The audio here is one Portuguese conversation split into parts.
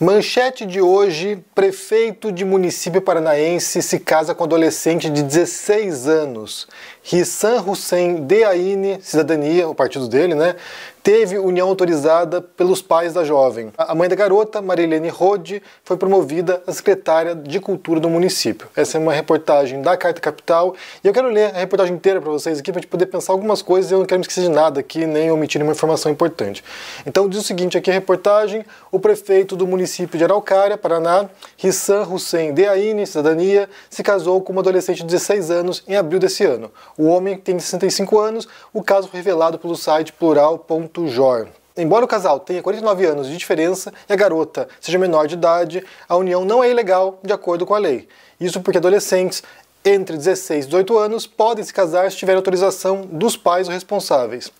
Manchete de hoje: prefeito de município paranaense se casa com adolescente de 16 anos. Rissan Hussein Deaine, Cidadania, o partido dele, né, teve união autorizada pelos pais da jovem. A mãe da garota, Marilene Rode, foi promovida a secretária de Cultura do município. Essa é uma reportagem da Carta Capital e eu quero ler a reportagem inteira para vocês aqui para gente poder pensar algumas coisas e eu não quero me esquecer de nada aqui, nem omitir nenhuma informação importante. Então diz o seguinte aqui a reportagem, o prefeito do município de Araucária, Paraná, Rissan Hussein Deaine, Cidadania, se casou com uma adolescente de 16 anos em abril desse ano o homem tem 65 anos, o caso revelado pelo site plural.jor. Embora o casal tenha 49 anos de diferença e a garota seja menor de idade, a união não é ilegal de acordo com a lei. Isso porque adolescentes entre 16 e 18 anos podem se casar se tiver autorização dos pais ou responsáveis.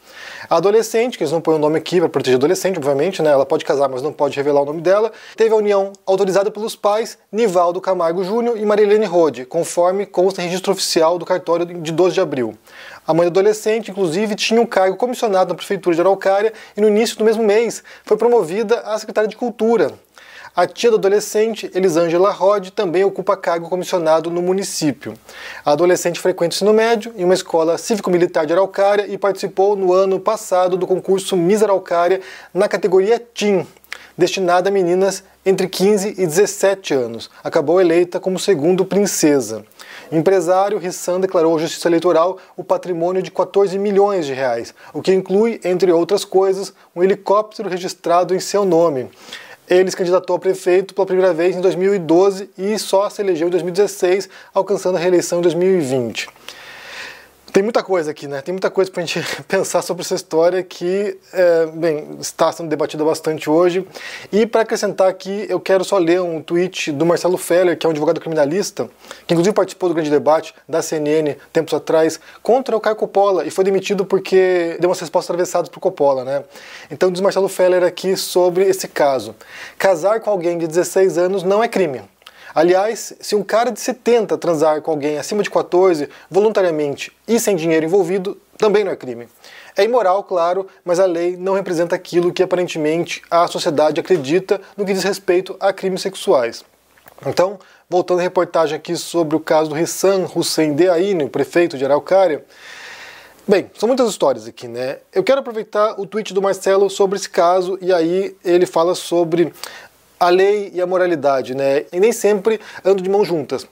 A adolescente, que eles não põem o nome aqui para proteger a adolescente, obviamente, né? Ela pode casar, mas não pode revelar o nome dela. Teve a união autorizada pelos pais Nivaldo Camargo Júnior e Marilene Rode, conforme consta em registro oficial do cartório de 12 de abril. A mãe da adolescente, inclusive, tinha um cargo comissionado na prefeitura de Araucária e no início do mesmo mês foi promovida a secretária de Cultura. A tia do adolescente, Elisângela Rod, também ocupa cargo comissionado no município. A adolescente frequenta o ensino médio em uma escola cívico-militar de Araucária e participou no ano passado do concurso Miss Araucária na categoria Tim, destinada a meninas entre 15 e 17 anos. Acabou eleita como segundo princesa. empresário Rissan declarou à Justiça Eleitoral o patrimônio de 14 milhões de reais, o que inclui, entre outras coisas, um helicóptero registrado em seu nome. Ele se candidatou a prefeito pela primeira vez em 2012 e só se elegeu em 2016, alcançando a reeleição em 2020. Tem muita coisa aqui, né? Tem muita coisa para a gente pensar sobre essa história que, é, bem, está sendo debatida bastante hoje. E para acrescentar aqui, eu quero só ler um tweet do Marcelo Feller, que é um advogado criminalista, que inclusive participou do grande debate da CNN tempos atrás contra o Caio Coppola e foi demitido porque deu uma resposta atravessada para o Coppola, né? Então diz Marcelo Feller aqui sobre esse caso: casar com alguém de 16 anos não é crime. Aliás, se um cara de 70 transar com alguém acima de 14 voluntariamente e sem dinheiro envolvido, também não é crime. É imoral, claro, mas a lei não representa aquilo que aparentemente a sociedade acredita no que diz respeito a crimes sexuais. Então, voltando à reportagem aqui sobre o caso do Hassan Hussein Deaine, prefeito de Araucária. Bem, são muitas histórias aqui, né? Eu quero aproveitar o tweet do Marcelo sobre esse caso e aí ele fala sobre a lei e a moralidade, né? E nem sempre andam de mãos juntas.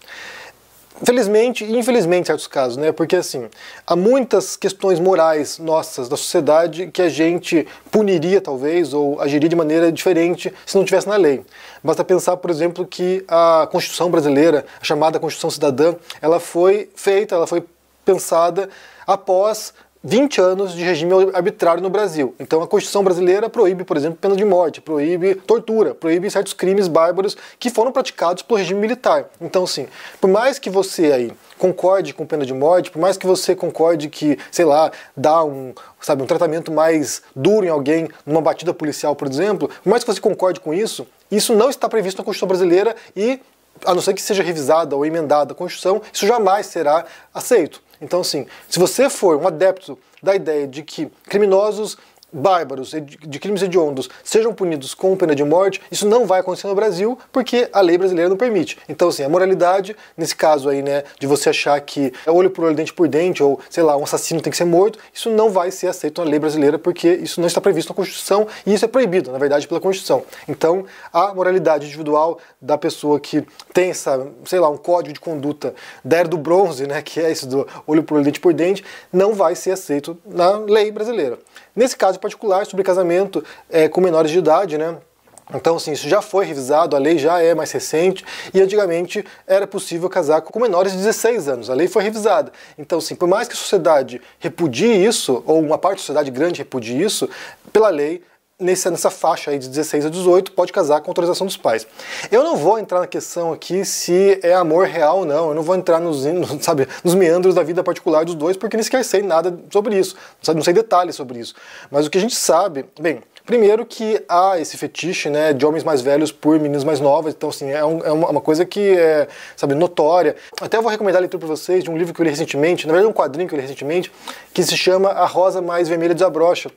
Felizmente e infelizmente, em certos casos, né? Porque assim, há muitas questões morais nossas da sociedade que a gente puniria, talvez, ou agiria de maneira diferente se não tivesse na lei. Basta pensar, por exemplo, que a Constituição brasileira, a chamada Constituição Cidadã, ela foi feita, ela foi pensada após 20 anos de regime arbitrário no Brasil. Então a Constituição brasileira proíbe, por exemplo, pena de morte, proíbe tortura, proíbe certos crimes bárbaros que foram praticados pelo regime militar. Então, sim, por mais que você aí concorde com pena de morte, por mais que você concorde que, sei lá, dá um, sabe, um tratamento mais duro em alguém numa batida policial, por exemplo, por mais que você concorde com isso, isso não está previsto na Constituição brasileira e a não ser que seja revisada ou emendada a Constituição, isso jamais será aceito. Então, assim, se você for um adepto da ideia de que criminosos bárbaros, de crimes hediondos, sejam punidos com pena de morte, isso não vai acontecer no Brasil porque a lei brasileira não permite. Então, assim, a moralidade, nesse caso aí, né, de você achar que é olho por olho, dente por dente, ou sei lá, um assassino tem que ser morto, isso não vai ser aceito na lei brasileira porque isso não está previsto na Constituição e isso é proibido, na verdade, pela Constituição. Então, a moralidade individual da pessoa que tem essa, sei lá, um código de conduta da era do bronze, né, que é isso do olho por olho, dente por dente, não vai ser aceito na lei brasileira. Nesse caso, caso particular sobre casamento é, com menores de idade, né? Então, assim, isso já foi revisado, a lei já é mais recente e antigamente era possível casar com menores de 16 anos. A lei foi revisada. Então, assim, por mais que a sociedade repudie isso, ou uma parte da sociedade grande repudie isso, pela lei nessa, nessa faixa aí de 16 a 18 pode casar com autorização dos pais. Eu não vou entrar na questão aqui se é amor real ou não, eu não vou entrar nos, sabe, nos meandros da vida particular dos dois, porque não sei nada sobre isso, não sei detalhes sobre isso. Mas o que a gente sabe, bem, Primeiro que há esse fetiche né, de homens mais velhos por meninas mais novas, então assim, é, um, é uma coisa que é sabe, notória. Até vou recomendar a leitura para vocês de um livro que eu li recentemente, na verdade um quadrinho que eu li recentemente, que se chama A Rosa Mais Vermelha Desabrocha,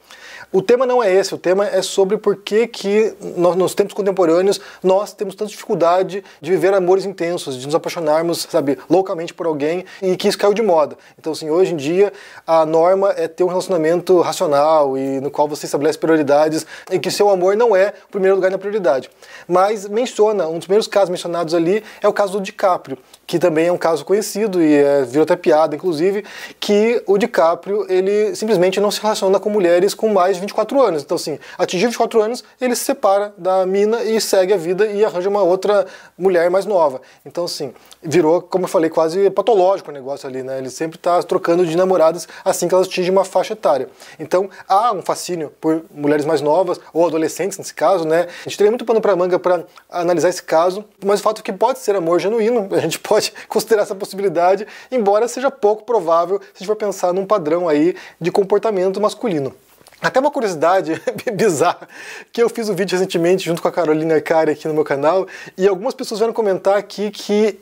o tema não é esse, o tema é sobre por que, que nós, nos tempos contemporâneos nós temos tanta dificuldade de viver amores intensos, de nos apaixonarmos, sabe, loucamente por alguém e que isso caiu de moda. Então, assim, hoje em dia a norma é ter um relacionamento racional e no qual você estabelece prioridades e que seu amor não é o primeiro lugar na prioridade. Mas menciona, um dos primeiros casos mencionados ali é o caso do DiCaprio, que também é um caso conhecido e é, virou até piada, inclusive, que o DiCaprio ele simplesmente não se relaciona com mulheres com mais 24 anos. Então, assim, atingir 24 anos, ele se separa da mina e segue a vida e arranja uma outra mulher mais nova. Então, assim, virou, como eu falei, quase patológico o negócio ali, né? Ele sempre está trocando de namoradas assim que elas atingem uma faixa etária. Então, há um fascínio por mulheres mais novas, ou adolescentes nesse caso, né? A gente teria muito pano para manga para analisar esse caso, mas o fato é que pode ser amor genuíno, a gente pode considerar essa possibilidade, embora seja pouco provável se a gente for pensar num padrão aí de comportamento masculino. Até uma curiosidade bizarra, que eu fiz um vídeo recentemente junto com a Carolina Cari aqui no meu canal, e algumas pessoas vieram comentar aqui que,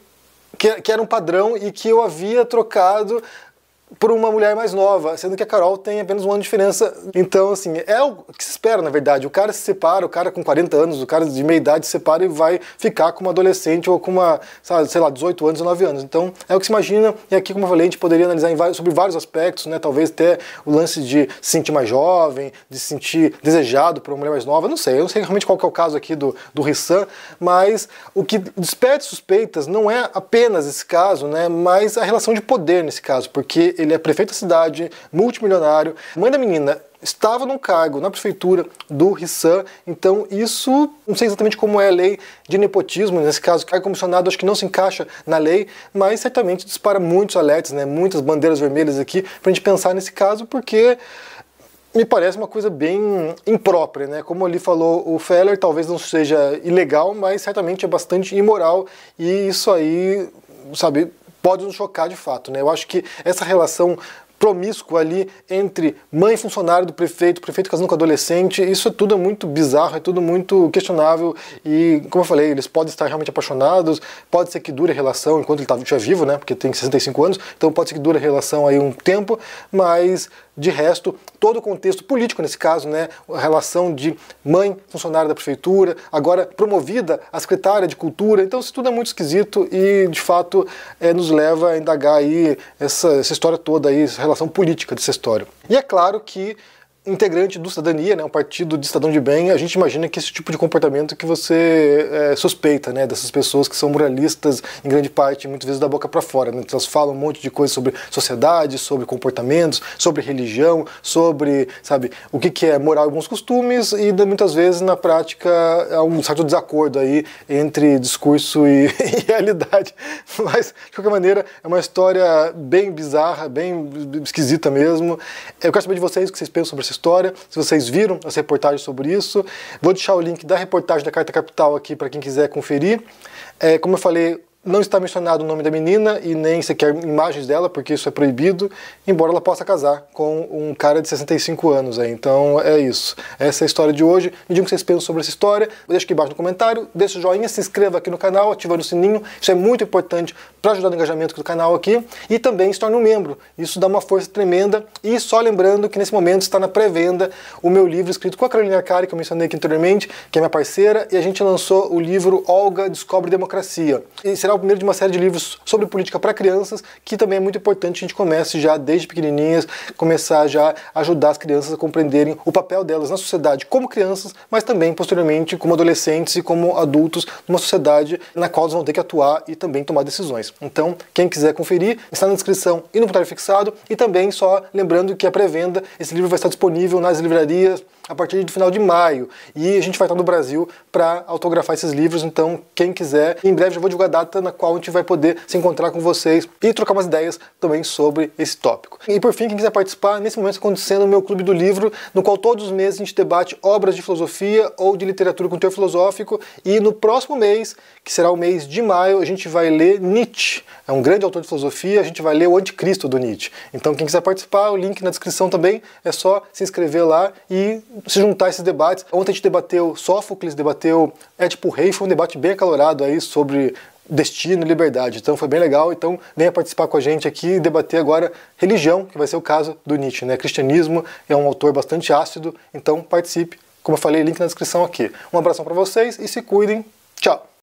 que, que era um padrão e que eu havia trocado por uma mulher mais nova, sendo que a Carol tem apenas um ano de diferença. Então, assim, é o que se espera, na verdade. O cara se separa, o cara com 40 anos, o cara de meia idade se separa e vai ficar com uma adolescente ou com uma, sei lá, 18 anos, 19 anos. Então, é o que se imagina. E aqui, como eu falei, a gente poderia analisar vários, sobre vários aspectos, né? Talvez até o lance de se sentir mais jovem, de se sentir desejado por uma mulher mais nova. não sei, eu não sei realmente qual que é o caso aqui do, do Rissan, mas o que desperte suspeitas não é apenas esse caso, né? Mas a relação de poder nesse caso, porque ele é prefeito da cidade, multimilionário. Mãe da menina estava num cargo na prefeitura do Rissan, então isso, não sei exatamente como é a lei de nepotismo, nesse caso, cargo é comissionado acho que não se encaixa na lei, mas certamente dispara muitos alertas, né, muitas bandeiras vermelhas aqui para a gente pensar nesse caso, porque me parece uma coisa bem imprópria, né? Como ali falou o Feller, talvez não seja ilegal, mas certamente é bastante imoral e isso aí, sabe, pode nos chocar de fato. Né? Eu acho que essa relação promíscua ali entre mãe e funcionário do prefeito, prefeito casando com adolescente, isso é tudo é muito bizarro, é tudo muito questionável e, como eu falei, eles podem estar realmente apaixonados, pode ser que dure a relação enquanto ele estiver tá, é vivo, né, porque tem 65 anos, então pode ser que dure a relação aí um tempo, mas de resto, todo o contexto político, nesse caso, né, a relação de mãe funcionária da prefeitura, agora promovida a secretária de cultura, então isso tudo é muito esquisito e, de fato, é, nos leva a indagar aí essa, essa história toda, aí, essa relação política dessa história. E é claro que integrante do Cidadania, né, um partido de cidadão de bem, a gente imagina que esse tipo de comportamento que você é, suspeita, né, dessas pessoas que são muralistas em grande parte, muitas vezes da boca para fora, né, então, elas falam um monte de coisa sobre sociedade, sobre comportamentos, sobre religião, sobre, sabe, o que, que é moral e bons costumes e muitas vezes na prática há um certo desacordo aí entre discurso e, e realidade, mas de qualquer maneira é uma história bem bizarra, bem esquisita mesmo. Eu quero saber de vocês o que vocês pensam sobre essa história. Se vocês viram as reportagens sobre isso, vou deixar o link da reportagem da Carta Capital aqui para quem quiser conferir. É, como eu falei, não está mencionado o nome da menina e nem sequer imagens dela, porque isso é proibido, embora ela possa casar com um cara de 65 anos. Aí. Então é isso. Essa é a história de hoje. Me digam o que vocês pensam sobre essa história. Deixa aqui embaixo no comentário, deixa o joinha, se inscreva aqui no canal, ativando o sininho. Isso é muito importante para ajudar no engajamento do canal aqui. E também se torne um membro. Isso dá uma força tremenda. E só lembrando que nesse momento está na pré-venda o meu livro escrito com a Carolina Cari, que eu mencionei aqui anteriormente, que é minha parceira, e a gente lançou o livro Olga Descobre Democracia. E será o primeiro de uma série de livros sobre política para crianças, que também é muito importante a gente comece já desde pequenininhas, começar já a ajudar as crianças a compreenderem o papel delas na sociedade como crianças, mas também posteriormente como adolescentes e como adultos numa sociedade na qual eles vão ter que atuar e também tomar decisões. Então, quem quiser conferir, está na descrição e no comentário fixado e também só lembrando que a pré-venda, esse livro vai estar disponível nas livrarias a partir do final de maio e a gente vai estar no Brasil para autografar esses livros, então quem quiser, em breve já vou divulgar a data na qual a gente vai poder se encontrar com vocês e trocar umas ideias também sobre esse tópico. E por fim, quem quiser participar, nesse momento está acontecendo o meu clube do livro, no qual todos os meses a gente debate obras de filosofia ou de literatura com teor filosófico e no próximo mês, que será o mês de maio, a gente vai ler Nietzsche. É um grande autor de filosofia, a gente vai ler o Anticristo do Nietzsche. Então, quem quiser participar, o link na descrição também, é só se inscrever lá e se juntar a esses debates. Ontem a gente debateu Sófocles, debateu Édipo Rei, foi um debate bem acalorado aí sobre destino e liberdade. Então foi bem legal. Então venha participar com a gente aqui e debater agora religião, que vai ser o caso do Nietzsche. Né? Cristianismo é um autor bastante ácido, então participe. Como eu falei, link na descrição aqui. Um abração para vocês e se cuidem. Tchau!